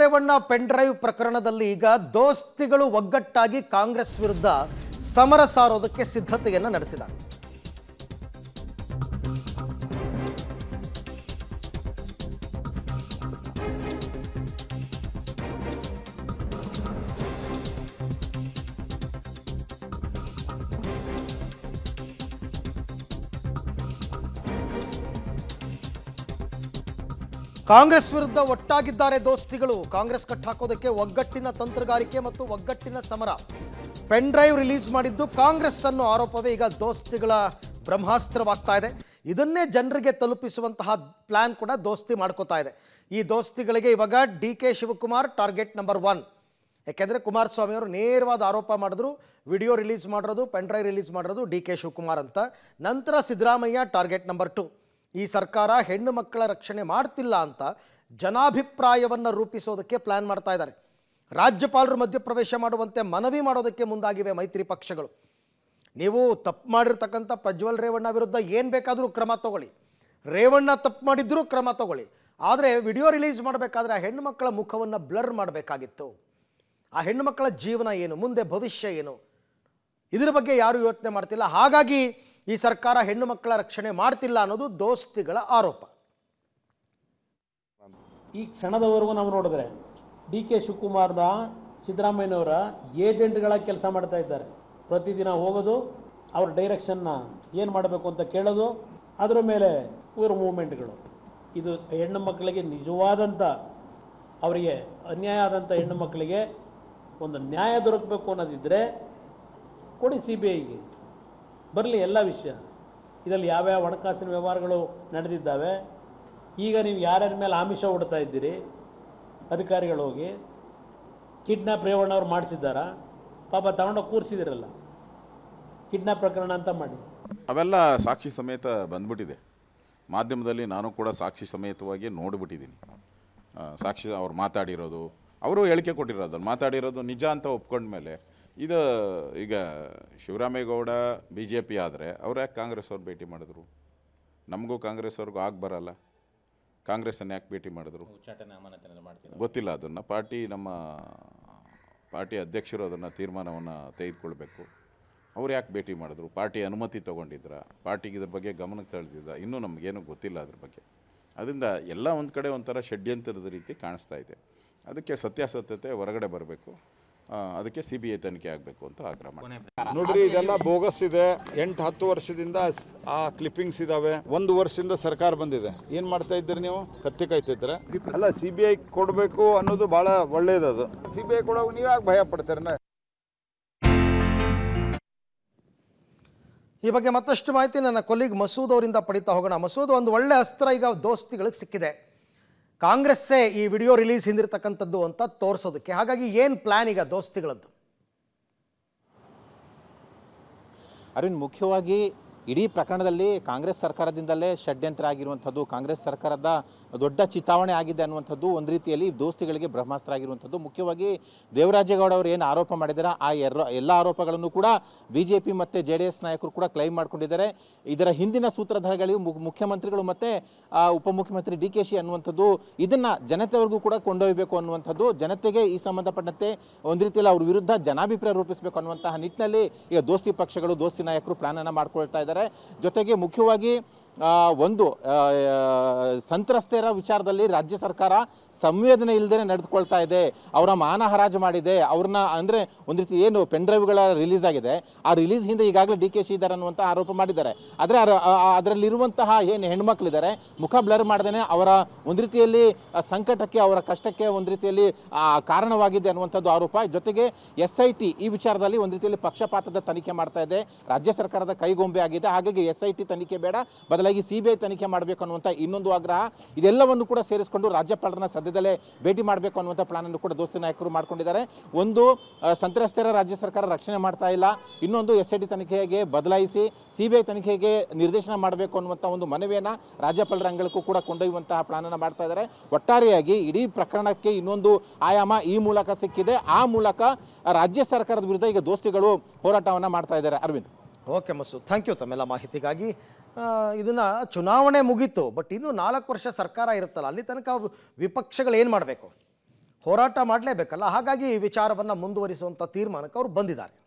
Revanna pen drive ಪ್ರಕರಣದಲ್ಲಿ ಈಗ ದೋಸ್ತಿಗಳು ಒಗ್ಗಟ್ಟಾಗಿ ಕಾಂಗ್ರೆಸ್ ವಿರುದ್ಧ ಸಮರ ಸಾರೋದಕ್ಕೆ ಸಿದ್ಧತೆಯನ್ನು ನಡೆಸಿದ್ದಾರೆ ಕಾಂಗ್ರೆಸ್ ವಿರುದ್ಧ ಒಟ್ಟಾಗಿದ್ದಾರೆ ದೋಸ್ತಿಗಳು ಕಾಂಗ್ರೆಸ್ ಕಟ್ಟಾಕೋದಕ್ಕೆ ಒಗ್ಗಟ್ಟಿನ ತಂತ್ರಗಾರಿಕೆ ಮತ್ತು ಒಗ್ಗಟ್ಟಿನ ಸಮರ ಪೆನ್ ಡ್ರೈವ್ ರಿಲೀಸ್ ಮಾಡಿದ್ದು ಕಾಂಗ್ರೆಸ್ ಅನ್ನೋ ಆರೋಪವೇ ಈಗ ದೋಸ್ತಿಗಳ ಬ್ರಹ್ಮಾಸ್ತ್ರವಾಗ್ತಾ ಇದೆ ಇದನ್ನೇ ಜನರಿಗೆ ತಲುಪಿಸುವಂತಹ ಪ್ಲಾನ್ ಕೂಡ ದೋಸ್ತಿ ಮಾಡ್ಕೋತಾ ಇದೆ ಈ ದೋಸ್ತಿಗಳಿಗೆ ಇವಾಗ D K Shivakumar target number one ಯಾಕೆಂದರೆ ಅವರು ನೇರವಾದ ಆರೋಪ ಮಾಡಿದ್ರು ವಿಡಿಯೋ ರಿಲೀಸ್ ಮಾಡಿರೋದು ಪೆನ್ ಡ್ರೈವ್ ರಿಲೀಸ್ ಮಾಡಿರೋದು ಡಿ ಕೆ ಶಿವಕುಮಾರ್ ಅಂತ ನಂತರ ಸಿದ್ದರಾಮಯ್ಯ ಟಾರ್ಗೆಟ್ ನಂಬರ್ ಟು ಈ ಸರ್ಕಾರ ಹೆಣ್ಣು ಮಕ್ಕಳ ರಕ್ಷಣೆ ಮಾಡ್ತಿಲ್ಲ ಅಂತ ಜನಾಭಿಪ್ರಾಯವನ್ನು ರೂಪಿಸೋದಕ್ಕೆ ಪ್ಲ್ಯಾನ್ ಮಾಡ್ತಾ ಇದ್ದಾರೆ ರಾಜ್ಯಪಾಲರು ಮಧ್ಯಪ್ರವೇಶ ಮಾಡುವಂತೆ ಮನವಿ ಮಾಡೋದಕ್ಕೆ ಮುಂದಾಗಿವೆ ಮೈತ್ರಿ ಪಕ್ಷಗಳು ನೀವು ತಪ್ಪು ಮಾಡಿರ್ತಕ್ಕಂಥ ಪ್ರಜ್ವಲ್ ರೇವಣ್ಣ ವಿರುದ್ಧ ಏನು ಬೇಕಾದರೂ ಕ್ರಮ ತಗೊಳ್ಳಿ ರೇವಣ್ಣ ತಪ್ಪು ಮಾಡಿದ್ರೂ ಕ್ರಮ ತಗೊಳ್ಳಿ ಆದರೆ ವಿಡಿಯೋ ರಿಲೀಸ್ ಮಾಡಬೇಕಾದ್ರೆ ಆ ಮಕ್ಕಳ ಮುಖವನ್ನು ಬ್ಲರ್ ಮಾಡಬೇಕಾಗಿತ್ತು ಆ ಹೆಣ್ಣುಮಕ್ಕಳ ಜೀವನ ಏನು ಮುಂದೆ ಭವಿಷ್ಯ ಏನು ಇದರ ಬಗ್ಗೆ ಯಾರೂ ಯೋಚನೆ ಮಾಡ್ತಿಲ್ಲ ಹಾಗಾಗಿ ಈ ಸರ್ಕಾರ ಹೆಣ್ಣು ಮಕ್ಕಳ ರಕ್ಷಣೆ ಮಾಡ್ತಿಲ್ಲ ಅನ್ನೋದು ದೋಸ್ತಿಗಳ ಆರೋಪ ಈ ಕ್ಷಣದವರೆಗೂ ನಾವು ನೋಡಿದ್ರೆ ಡಿ ಕೆ ಶಿವಕುಮಾರ್ನ ಸಿದ್ದರಾಮಯ್ಯನವರ ಏಜೆಂಟ್ಗಳ ಕೆಲಸ ಮಾಡ್ತಾ ಇದ್ದಾರೆ ಪ್ರತಿದಿನ ಹೋಗೋದು ಅವ್ರ ಡೈರೆಕ್ಷನ್ನ ಏನು ಮಾಡಬೇಕು ಅಂತ ಕೇಳೋದು ಅದರ ಮೇಲೆ ಇವರ ಮೂಮೆಂಟ್ಗಳು ಇದು ಹೆಣ್ಣು ಮಕ್ಕಳಿಗೆ ನಿಜವಾದಂಥ ಅವರಿಗೆ ಅನ್ಯಾಯ ಆದಂಥ ಹೆಣ್ಣು ಮಕ್ಕಳಿಗೆ ಒಂದು ನ್ಯಾಯ ದೊರಕಬೇಕು ಅನ್ನೋದಿದ್ದರೆ ಕೊಡಿ ಸಿ ಬಿ ಐಗೆ ಬರಲಿ ಎಲ್ಲ ವಿಷಯ ಇದರಲ್ಲಿ ಯಾವ್ಯಾವ ಹಣಕಾಸಿನ ವ್ಯವಹಾರಗಳು ನಡೆದಿದ್ದಾವೆ ಈಗ ನೀವು ಯಾರ್ಯಾರ ಮೇಲೆ ಆಮಿಷ ಹೊಡ್ತಾ ಇದ್ದೀರಿ ಅಧಿಕಾರಿಗಳು ಹೋಗಿ ಕಿಡ್ನಾಪ್ ರೇವಣ್ಣವ್ರು ಮಾಡಿಸಿದ್ದಾರಾ ಪಾಪ ತಗೊಂಡು ಕೂರಿಸಿದಿರಲ್ಲ ಕಿಡ್ನಾಪ್ ಪ್ರಕರಣ ಅಂತ ಮಾಡಿ ಅವೆಲ್ಲ ಸಾಕ್ಷಿ ಸಮೇತ ಬಂದ್ಬಿಟ್ಟಿದೆ ಮಾಧ್ಯಮದಲ್ಲಿ ನಾನು ಕೂಡ ಸಾಕ್ಷಿ ಸಮೇತವಾಗಿ ನೋಡಿಬಿಟ್ಟಿದ್ದೀನಿ ಸಾಕ್ಷಿ ಅವ್ರು ಮಾತಾಡಿರೋದು ಅವರು ಹೇಳಿಕೆ ಕೊಟ್ಟಿರೋದು ಮಾತಾಡಿರೋದು ನಿಜ ಅಂತ ಒಪ್ಕೊಂಡ್ಮೇಲೆ ಇದು ಈಗ ಶಿವರಾಮೇಗೌಡ ಬಿ ಜೆ ಪಿ ಆದರೆ ಅವ್ರು ಯಾಕೆ ಕಾಂಗ್ರೆಸ್ ಅವ್ರು ಭೇಟಿ ಮಾಡಿದ್ರು ನಮಗೂ ಕಾಂಗ್ರೆಸ್ ಅವ್ರಿಗೂ ಆಗಿ ಬರಲ್ಲ ಕಾಂಗ್ರೆಸ್ಸನ್ನು ಯಾಕೆ ಭೇಟಿ ಮಾಡಿದ್ರು ಗೊತ್ತಿಲ್ಲ ಅದನ್ನು ಪಾರ್ಟಿ ನಮ್ಮ ಪಾರ್ಟಿ ಅಧ್ಯಕ್ಷರು ಅದನ್ನು ತೀರ್ಮಾನವನ್ನು ತೆಗೆದುಕೊಳ್ಬೇಕು ಅವ್ರು ಯಾಕೆ ಭೇಟಿ ಮಾಡಿದ್ರು ಪಾರ್ಟಿ ಅನುಮತಿ ತೊಗೊಂಡಿದ್ರ ಪಾರ್ಟಿಗೆ ಇದ್ರ ಬಗ್ಗೆ ಗಮನಕ್ಕೆ ತಳೆದಿದ್ದ ಇನ್ನೂ ನಮಗೇನು ಗೊತ್ತಿಲ್ಲ ಅದ್ರ ಬಗ್ಗೆ ಅದರಿಂದ ಎಲ್ಲ ಒಂದು ಕಡೆ ಒಂಥರ ಷಡ್ಯಂತರದ ರೀತಿ ಕಾಣಿಸ್ತಾ ಇದೆ ಅದಕ್ಕೆ ಸತ್ಯಾಸತ್ಯತೆ ಹೊರಗಡೆ ಬರಬೇಕು ಅದಕ್ಕೆ ಸಿ ಬಿ ಐ ತನಿಖೆ ಆಗಬೇಕು ಅಂತ ಆಗ್ರಹ ಮಾಡ್ತಾರೆ ನೋಡ್ರಿ ಇದೆಲ್ಲ ಬೋಗಸ್ ಇದೆ ಎಂಟು ಹತ್ತು ವರ್ಷದಿಂದ ಆ ಕ್ಲಿಪ್ಪಿಂಗ್ಸ್ ಇದಾವೆ ಒಂದು ವರ್ಷದಿಂದ ಸರ್ಕಾರ ಬಂದಿದೆ ಏನ್ ಮಾಡ್ತಾ ಇದ್ರಿ ನೀವು ಕತ್ತಿ ಕಾಯ್ತಿದ್ರೆ ಅಲ್ಲ ಸಿ ಬಿ ಐ ಕೊಡಬೇಕು ಅನ್ನೋದು ಬಹಳ ಒಳ್ಳೇದದು ಸಿ ಬಿ ಐ ನೀವ್ ಯಾಕೆ ಭಯ ಪಡ್ತೀರ ಈ ಬಗ್ಗೆ ಮತ್ತಷ್ಟು ಮಾಹಿತಿ ನನ್ನ ಕೊಲೀಗ್ ಮಸೂದ್ ಅವರಿಂದ ಪಡಿತಾ ಹೋಗೋಣ ಮಸೂದ್ ಒಂದು ಒಳ್ಳೆ ಅಸ್ತ್ರ ಈಗ ದೋಸ್ತಿಗಳಿಗೆ ಸಿಕ್ಕಿದೆ ಕಾಂಗ್ರೆಸ್ಸೇ ಈ ವಿಡಿಯೋ ರಿಲೀಸ್ ಹಿಂದಿರ್ತಕ್ಕಂಥದ್ದು ಅಂತ ತೋರಿಸೋದಕ್ಕೆ ಹಾಗಾಗಿ ಏನು ಪ್ಲ್ಯಾನ್ ಈಗ ದೋಸ್ತಿಗಳದ್ದು ಅರವಿಂದ್ ಮುಖ್ಯವಾಗಿ ಇಡೀ ಪ್ರಕರಣದಲ್ಲಿ ಕಾಂಗ್ರೆಸ್ ಸರ್ಕಾರದಿಂದಲೇ ಷಡ್ಯಂತ್ರ ಆಗಿರುವಂಥದ್ದು ಕಾಂಗ್ರೆಸ್ ಸರ್ಕಾರದ ದೊಡ್ಡ ಚಿತಾವಣೆ ಆಗಿದೆ ಅನ್ನುವಂಥದ್ದು ಒಂದು ರೀತಿಯಲ್ಲಿ ದೋಸ್ತಿಗಳಿಗೆ ಬ್ರಹ್ಮಾಸ್ತ್ರ ಆಗಿರುವಂಥದ್ದು ಮುಖ್ಯವಾಗಿ ದೇವರಾಜೇಗೌಡ ಅವರು ಏನು ಆರೋಪ ಮಾಡಿದ್ದಾರೆ ಆ ಎರ ಎಲ್ಲ ಆರೋಪಗಳನ್ನು ಕೂಡ ಬಿ ಜೆ ಪಿ ಮತ್ತು ಜೆ ಡಿ ಎಸ್ ನಾಯಕರು ಕೂಡ ಕ್ಲೈಮ್ ಮಾಡಿಕೊಂಡಿದ್ದಾರೆ ಇದರ ಹಿಂದಿನ ಸೂತ್ರಧಾರಗಳಿಗೂ ಮುಖ್ಯಮಂತ್ರಿಗಳು ಮತ್ತು ಉಪಮುಖ್ಯಮಂತ್ರಿ ಡಿ ಕೆ ಶಿ ಅನ್ನುವಂಥದ್ದು ಇದನ್ನು ಜನತೆವರೆಗೂ ಕೂಡ ಕೊಂಡೊಯ್ಯಬೇಕು ಅನ್ನುವಂಥದ್ದು ಜನತೆಗೆ ಈ ಸಂಬಂಧಪಟ್ಟಂತೆ ಒಂದು ರೀತಿಯಲ್ಲಿ ಅವ್ರ ವಿರುದ್ಧ ಜನಾಭಿಪ್ರಾಯ ರೂಪಿಸಬೇಕು ಅನ್ನುವಂತಹ ನಿಟ್ಟಿನಲ್ಲಿ ಈಗ ದೋಸ್ತಿ ಪಕ್ಷಗಳು ದೋಸ್ತಿ ನಾಯಕರು ಪ್ಲಾನನ್ನು ಮಾಡ್ಕೊಳ್ತಾ ಇದ್ದಾರೆ ಇದ್ದಾರೆ ಜೊತೆಗೆ ಮುಖ್ಯವಾಗಿ ಒಂದು ಸಂತ್ರಸ್ತೆಯರ ವಿಚಾರದಲ್ಲಿ ರಾಜ್ಯ ಸರ್ಕಾರ ಸಂವೇದನೆ ಇಲ್ಲದೇ ನಡೆದುಕೊಳ್ತಾ ಇದೆ ಅವರ ಮಾನ ಹರಾಜು ಮಾಡಿದೆ ಅವ್ರನ್ನ ಅಂದರೆ ಒಂದು ರೀತಿ ಏನು ಪೆಂಡ್ರೈವ್ಗಳ ರಿಲೀಸ್ ಆಗಿದೆ ಆ ರಿಲೀಸ್ ಹಿಂದೆ ಈಗಾಗಲೇ ಡಿ ಕೆ ಶ್ರೀಧರ್ ಅನ್ನುವಂಥ ಆರೋಪ ಮಾಡಿದ್ದಾರೆ ಆದರೆ ಅದರಲ್ಲಿರುವಂತಹ ಏನು ಹೆಣ್ಮಕ್ಳಿದ್ದಾರೆ ಮುಖ ಬ್ಲರ್ ಮಾಡ್ದೇ ಅವರ ಒಂದು ರೀತಿಯಲ್ಲಿ ಸಂಕಟಕ್ಕೆ ಅವರ ಕಷ್ಟಕ್ಕೆ ಒಂದು ರೀತಿಯಲ್ಲಿ ಕಾರಣವಾಗಿದೆ ಅನ್ನುವಂಥದ್ದು ಆರೋಪ ಜೊತೆಗೆ ಎಸ್ ಐ ಟಿ ಈ ವಿಚಾರದಲ್ಲಿ ಒಂದು ರೀತಿಯಲ್ಲಿ ಪಕ್ಷಪಾತದ ತನಿಖೆ ಮಾಡ್ತಾ ಇದೆ ರಾಜ್ಯ ಸರ್ಕಾರದ ಕೈಗೊಂಬೆ ಆಗಿದೆ ಹಾಗಾಗಿ ಎಸ್ ಐ ಟಿ ತನಿಖೆ ಬೇಡ ಬದಲಾಗಿ ಸಿಬಿಐ ಸಿ ತನಿಖೆ ಮಾಡಬೇಕು ಅನ್ನುವಂಥ ಇನ್ನೊಂದು ಆಗ್ರಹ ಇದೆಲ್ಲವನ್ನು ಕೂಡ ಸೇರಿಸಿಕೊಂಡು ರಾಜ್ಯಪಾಲರನ್ನ ಸದ್ಯದಲ್ಲೇ ಭೇಟಿ ಮಾಡಬೇಕು ಅನ್ನುವಂಥ ಪ್ಲಾನನ್ನು ಕೂಡ ದೋಸ್ತಿ ನಾಯಕರು ಮಾಡಿಕೊಂಡಿದ್ದಾರೆ ಒಂದು ಸಂತ್ರಸ್ತರ ರಾಜ್ಯ ಸರ್ಕಾರ ರಕ್ಷಣೆ ಮಾಡ್ತಾ ಇಲ್ಲ ಇನ್ನೊಂದು ಎಸ್ ಐ ಟಿ ತನಿಖೆಗೆ ಬದಲಾಯಿಸಿ ಸಿ ಬಿ ಐ ತನಿಖೆಗೆ ನಿರ್ದೇಶನ ಮಾಡಬೇಕು ಅನ್ನುವಂಥ ಒಂದು ಮನವಿಯನ್ನು ರಾಜ್ಯಪಾಲರ ಅಂಗಳಕ್ಕೂ ಕೂಡ ಕೊಂಡೊಯ್ಯುವಂತಹ ಅನ್ನು ಮಾಡ್ತಾ ಇದ್ದಾರೆ ಒಟ್ಟಾರೆಯಾಗಿ ಇಡೀ ಪ್ರಕರಣಕ್ಕೆ ಇನ್ನೊಂದು ಆಯಾಮ ಈ ಮೂಲಕ ಸಿಕ್ಕಿದೆ ಆ ಮೂಲಕ ರಾಜ್ಯ ಸರ್ಕಾರದ ವಿರುದ್ಧ ಈಗ ದೋಸ್ತಿಗಳು ಹೋರಾಟವನ್ನು ಮಾಡ್ತಾ ಇದ್ದಾರೆ Arvind okay Masood thank you ತಮ್ಮೆಲ್ಲ ಮಾಹಿತಿಗಾಗಿ ಇದನ್ನು ಚುನಾವಣೆ ಮುಗೀತು ಬಟ್ ಇನ್ನು ನಾಲ್ಕು ವರ್ಷ ಸರ್ಕಾರ ಇರುತ್ತಲ್ಲ ಅಲ್ಲಿ ತನಕ ವಿಪಕ್ಷಗಳು ಏನು ಮಾಡಬೇಕು ಹೋರಾಟ ಮಾಡಲೇಬೇಕಲ್ಲ ಹಾಗಾಗಿ ಈ ವಿಚಾರವನ್ನು ಮುಂದುವರಿಸುವಂಥ ತೀರ್ಮಾನಕ್ಕೆ ಅವರು ಬಂದಿದ್ದಾರೆ